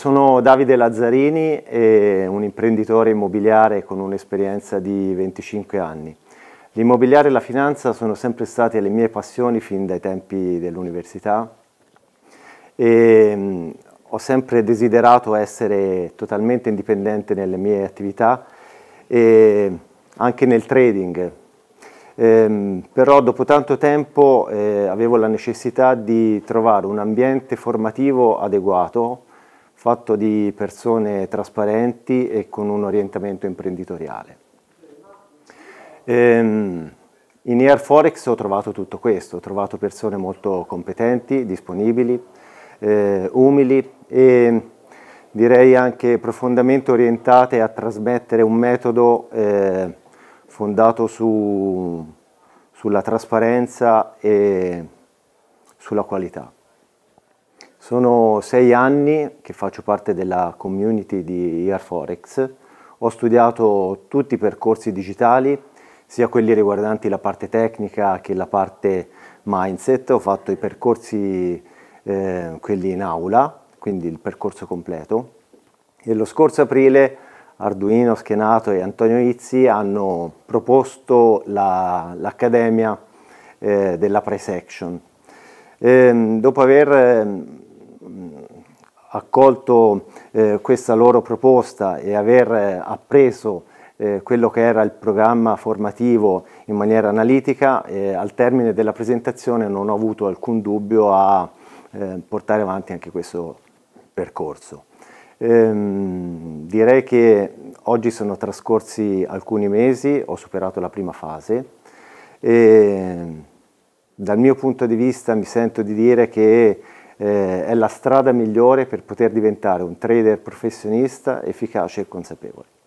Sono Davide Lazzarini, un imprenditore immobiliare con un'esperienza di 25 anni. L'immobiliare e la finanza sono sempre state le mie passioni fin dai tempi dell'università e mm, ho sempre desiderato essere totalmente indipendente nelle mie attività e anche nel trading. Ehm, però dopo tanto tempo eh, avevo la necessità di trovare un ambiente formativo adeguato fatto di persone trasparenti e con un orientamento imprenditoriale. Ehm, in Air Forex ho trovato tutto questo, ho trovato persone molto competenti, disponibili, eh, umili e direi anche profondamente orientate a trasmettere un metodo eh, fondato su, sulla trasparenza e sulla qualità. Sono sei anni che faccio parte della community di Airforex. Ho studiato tutti i percorsi digitali, sia quelli riguardanti la parte tecnica che la parte mindset. Ho fatto i percorsi, eh, quelli in aula, quindi il percorso completo. E lo scorso aprile Arduino Schenato e Antonio Izzi hanno proposto l'Accademia eh, della Price Action. Eh, dopo aver ehm, accolto eh, questa loro proposta e aver eh, appreso eh, quello che era il programma formativo in maniera analitica, eh, al termine della presentazione non ho avuto alcun dubbio a eh, portare avanti anche questo percorso. Ehm, direi che oggi sono trascorsi alcuni mesi, ho superato la prima fase e dal mio punto di vista mi sento di dire che eh, è la strada migliore per poter diventare un trader professionista efficace e consapevole.